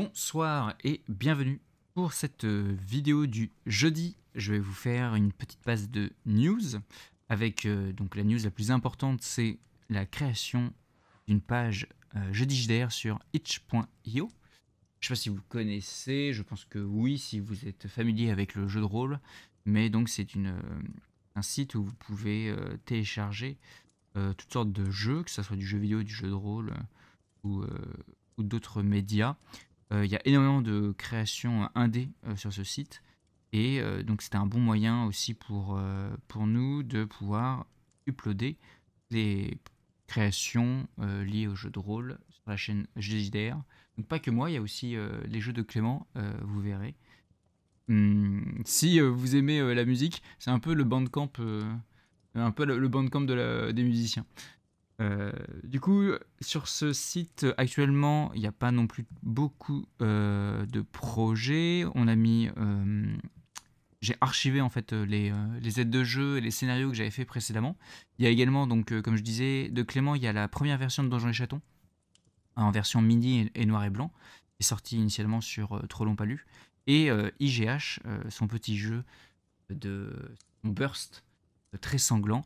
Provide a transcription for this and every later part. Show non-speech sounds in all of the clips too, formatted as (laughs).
Bonsoir et bienvenue pour cette euh, vidéo du jeudi. Je vais vous faire une petite base de news avec euh, donc la news la plus importante, c'est la création d'une page euh, jeudi JDR sur itch.io. Je sais pas si vous connaissez, je pense que oui si vous êtes familier avec le jeu de rôle, mais donc c'est une un site où vous pouvez télécharger toutes sortes de jeux, que ce soit du jeu vidéo, du jeu de rôle ou d'autres médias. Euh, il y a énormément de créations euh, indé euh, sur ce site. Et donc c'était un bon moyen aussi pour, pour nous de pouvoir uploader les créations liées aux jeux de rôle sur la chaîne JDR. Donc pas que moi, il y a aussi les jeux de Clément, vous verrez. Hum, si vous aimez la musique, c'est un peu le bandcamp, un peu le, bandcamp de des musiciens. Euh, du coup, sur ce site, actuellement, il n'y a pas non plus beaucoup euh, de projets. On a mis. Euh, j'ai archivé en fait les, les, aides de jeu et les scénarios que j'avais fait précédemment. Il y a également, donc, comme je disais, de Clément, il y a la première version de Donjons et Chatons, en version mini et, noir et blanc, qui est sortie initialement sur Trop Long Palu. Et IGH, son petit jeu de burst, très sanglant,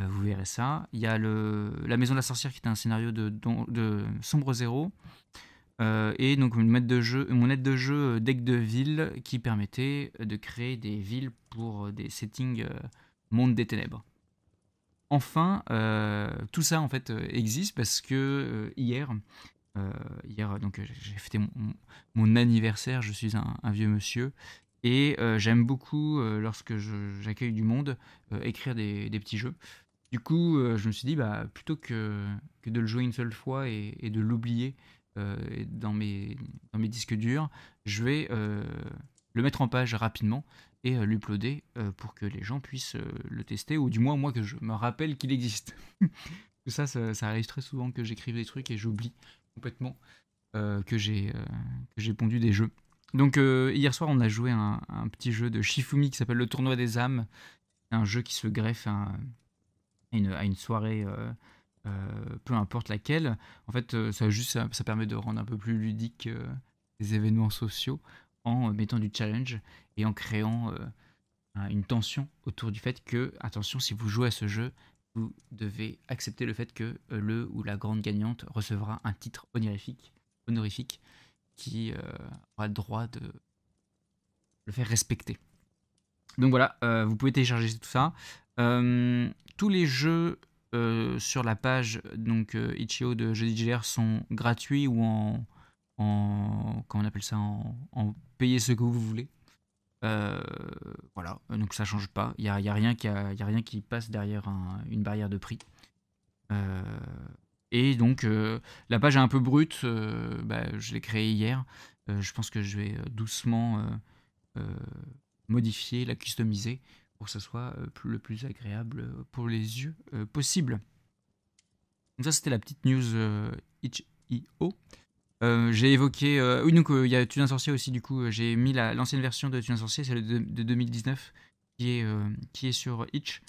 euh, vous verrez ça. Il y a le, La Maison de la Sorcière qui est un scénario de, Sombre Zéro. Euh, et donc mon aide de jeu, mon aide de jeu euh, deck de ville qui permettait de créer des villes pour des settings monde des ténèbres. Enfin, tout ça en fait existe parce que hier, hier donc j'ai fêté mon, anniversaire, je suis un, vieux monsieur et j'aime beaucoup lorsque j'accueille du monde écrire des, petits jeux. Du coup, euh, je me suis dit, bah, plutôt que, de le jouer une seule fois et, de l'oublier euh, dans, mes, disques durs, je vais euh, le mettre en page rapidement et l'uploader pour que les gens puissent le tester, ou du moins moi que je me rappelle qu'il existe. (laughs) ça, ça, arrive très souvent que j'écrive des trucs et j'oublie complètement que j'ai pondu des jeux. Donc hier soir, on a joué un, petit jeu de Shifumi qui s'appelle Le Tournoi des âmes, un jeu qui se greffe à une, soirée, euh, euh, peu importe laquelle, en fait, euh, ça, juste, ça, permet de rendre un peu plus ludique les événements sociaux en mettant du challenge et en créant une tension autour du fait que, attention, si vous jouez à ce jeu, vous devez accepter le fait que le ou la grande gagnante recevra un titre honorifique, honorifique qui aura le droit de le faire respecter. Donc voilà, euh, vous pouvez télécharger tout ça. Euh, tous les jeux euh, sur la page donc Itch.io de JR sont gratuits ou en, comment on appelle ça en, payer ce que vous voulez. voilà, donc ça change pas. Il n'y a, y a, rien qui a, y a rien qui passe derrière une barrière de prix. et donc, la page est un peu brute. Bah, je l'ai créée hier. je pense que je vais doucement modifier, la customiser pour que ce soit euh, le plus agréable euh, pour les yeux euh, possible. Donc ça c'était la petite news itch.io. j'ai évoqué. Euh, oui, donc il y a un Sorcier aussi, du coup. j'ai mis l'ancienne version de un Sorcier, celle de, 2019, qui est, qui est sur Itch.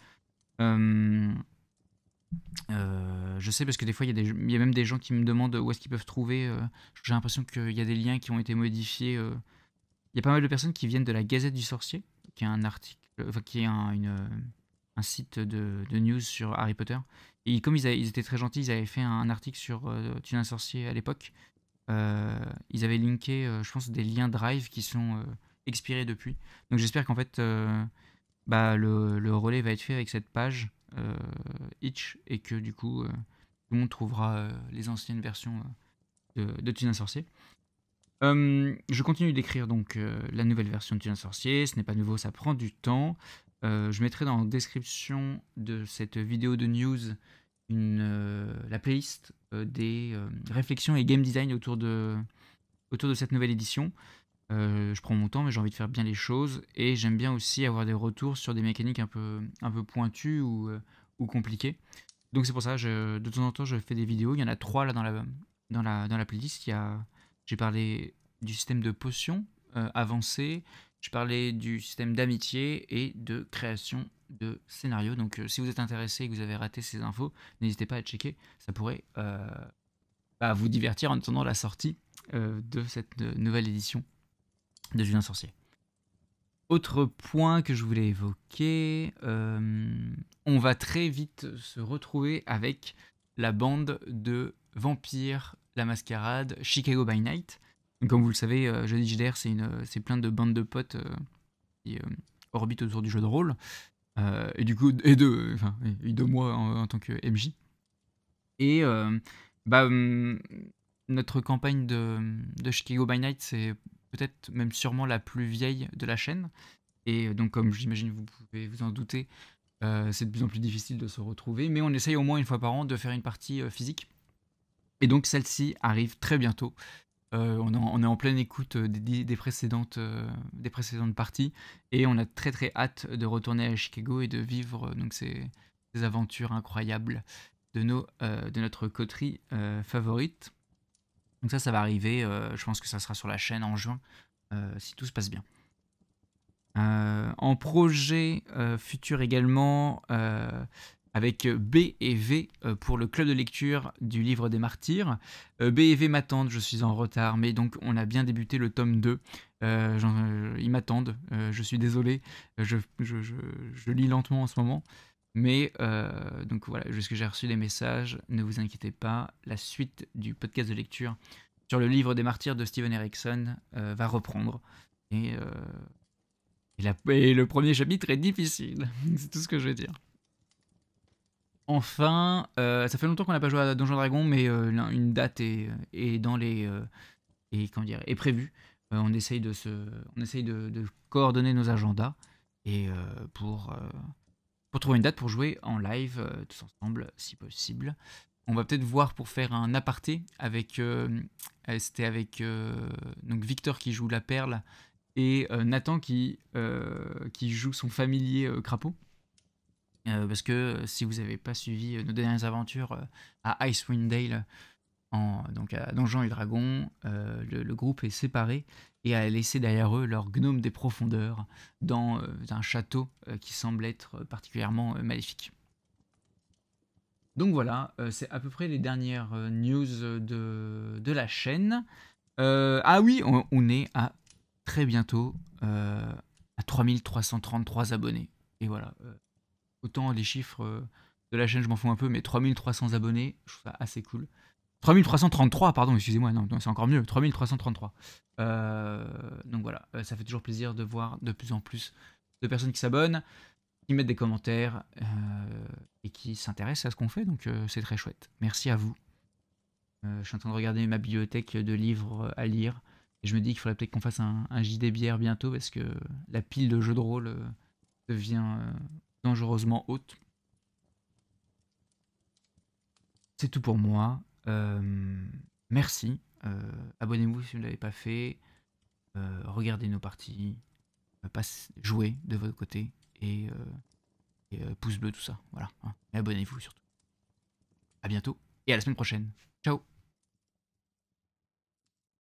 je sais parce que des fois, il y, y, a même des gens qui me demandent où est-ce qu'ils peuvent trouver. j'ai l'impression qu'il y a des liens qui ont été modifiés il y a pas mal de personnes qui viennent de la Gazette du Sorcier, qui est un article, euh, qui est une, euh, un site de, news sur Harry Potter. Et comme ils, étaient très gentils, ils avaient fait un, article sur euh, un sorcier à l'époque. Euh, ils avaient linké, je pense, des liens Drive qui sont expirés depuis. Donc j'espère qu'en fait, bah, le, relais va être fait avec cette page Itch et que du coup, tout le monde trouvera les anciennes versions de, de un sorcier. Euh, je continue d'écrire donc euh, la nouvelle version de Tien Sorcier. Ce n'est pas nouveau, ça prend du temps. Euh, je mettrai dans la description de cette vidéo de news une, la playlist des réflexions et game design autour de, autour de cette nouvelle édition. je prends mon temps, mais j'ai envie de faire bien les choses. Et j'aime bien aussi avoir des retours sur des mécaniques un peu, un peu pointues ou, ou compliquées. Donc c'est pour ça, je, de temps en temps, je fais des vidéos. Il y en a trois là dans la, dans la, dans la playlist. Il y a j'ai parlé du système de potions euh, avancées. avancé. Je parlais du système d'amitié et de création de scénario. Donc euh, si vous êtes intéressé et que vous avez raté ces infos, n'hésitez pas à checker. Ça pourrait euh, bah, vous divertir en attendant la sortie de cette nouvelle édition de Julien Sorcier. Autre point que je voulais évoquer, on va très vite se retrouver avec la bande de vampires la Mascarade, Chicago by Night. Comme vous le savez, Jeudi JDR, c'est, une, euh, plein de bandes de potes euh, qui euh, orbitent autour du jeu de rôle. et du coup, et de, moi en, tant que MJ. Et bah, hum, notre campagne de, de, Chicago by Night, c'est peut-être même sûrement la plus vieille de la chaîne. Et donc, comme j'imagine vous pouvez vous en douter, c'est de plus en plus difficile de se retrouver. Mais on essaye au moins une fois par an de faire une partie physique et donc celle-ci arrive très bientôt. Euh, on, est en pleine écoute euh, euh, des, précédentes, parties et on a très très hâte de retourner à Chicago et de vivre donc ces, aventures incroyables de, nos, de notre coterie favorite. Donc ça, ça va arriver, je pense que ça sera sur la chaîne en juin, si tout se passe bien. en projet futur également, avec euh, B et V euh, pour le club de lecture du livre des martyrs. Euh, B et V m'attendent, je suis en retard, mais donc on a bien débuté le tome 2. ils m'attendent, je suis désolé, je, lis lentement en ce moment. Mais donc voilà, que j'ai reçu des messages, ne vous inquiétez pas, la suite du podcast de lecture sur le livre des martyrs de Steven Erickson va reprendre. Et, et le premier chapitre est difficile, (laughs) c'est tout ce que je veux dire. Enfin, euh, ça fait longtemps qu'on n'a pas joué à Donjon Dragon, mais euh, une date est, dans les euh, est prévue. on essaye de on coordonner nos agendas et pour pour trouver une date pour jouer en live tous ensemble si possible. On va peut-être voir pour faire un aparté avec c'était avec donc Victor qui joue la perle et Nathan qui qui joue son familier crapaud. Euh, parce que euh, si vous n'avez pas suivi euh, nos dernières aventures à Icewind Dale, donc à Donjons et Dragons, le, groupe est séparé et a laissé derrière eux leur gnome des profondeurs dans un château qui semble être particulièrement maléfique. Donc voilà, c'est à peu près les dernières news de, de la chaîne. ah oui, on, est à très bientôt à 3333 abonnés. Et voilà, autant les chiffres euh, de la chaîne, je m'en fous un peu, mais 3300 abonnés, je trouve ça assez cool. 3333, pardon, excusez-moi, non, c'est encore mieux, 3333. Euh, donc voilà, euh, ça fait toujours plaisir de voir de plus en plus de personnes qui s'abonnent, qui mettent des commentaires et qui s'intéressent à ce qu'on fait, donc c'est très chouette. Merci à vous. je suis en train de regarder ma bibliothèque de livres à lire et je me dis qu'il faudrait peut-être qu'on fasse un, un Bière bientôt parce que la pile de jeux de rôle devient dangereusement haute. C'est tout pour moi. Euh, merci. Euh, abonnez-vous si vous ne l'avez pas fait. Euh, regardez nos parties. Passe, jouez de votre côté. Et, et pouce bleu, tout ça. Voilà. Hein. abonnez-vous surtout. À bientôt et à la semaine prochaine. Ciao